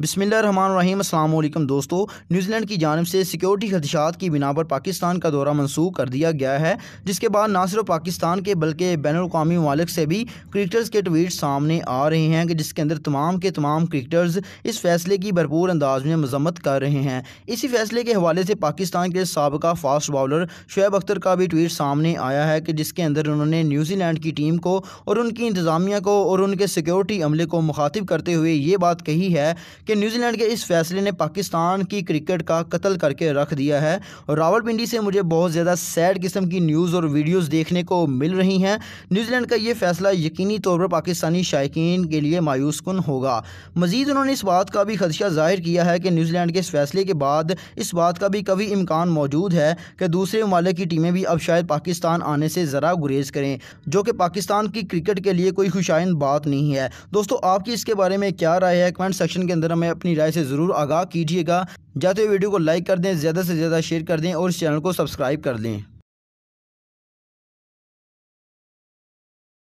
बिसमीम अल्लाम दोस्तों न्यूजीलैंड की जानब से सिक्योरिटी खदशात की बिना पर पाकिस्तान का दौरा मनसूख कर दिया गया है जिसके बाद ना सिर्फ पाकिस्तान के बल्कि बैन अवी ममालिक से भी क्रिकेटर्स के ट्वीट सामने आ रहे हैं कि जिसके अंदर तमाम के तमाम क्रिकेटर्स इस फैसले की भरपूर अंदाज में मजम्मत कर रहे हैं इसी फैसले के हवाले से पाकिस्तान के सबका फास्ट बॉलर शुएब अख्तर का भी ट्वीट सामने आया है कि जिसके अंदर उन्होंने न्यूजीलैंड की टीम को और उनकी इंतज़ामिया को और उनके सिक्योरिटी अमले को मुखातिब करते हुए ये बात कही है कि न्यूजीलैंड के इस फैसले ने पाकिस्तान की क्रिकेट का कत्ल करके रख दिया है और पिंडी से मुझे बहुत ज़्यादा सैड किस्म की न्यूज़ और वीडियोज़ देखने को मिल रही हैं न्यूजीलैंड का ये फैसला यकीनी तौर पर पाकिस्तानी शायक के लिए मायूस कन होगा मजीद उन्होंने इस बात का भी खदशा जाहिर किया है कि न्यूजीलैंड के इस फैसले के बाद इस बात का भी कभी इम्कान मौजूद है कि दूसरे ममालिक की टीमें भी अब शायद पाकिस्तान आने से ज़रा गुरेज करें जो कि पाकिस्तान की क्रिकेट के लिए कोई खुशाइन बात नहीं है दोस्तों आपकी इसके बारे में क्या राय है कमेंट सेक्शन के अंदर हमें अपनी राय से ज़रूर आगाह कीजिएगा जाते हुए वीडियो को लाइक कर दें ज़्यादा से ज़्यादा शेयर कर दें और इस चैनल को सब्सक्राइब कर दें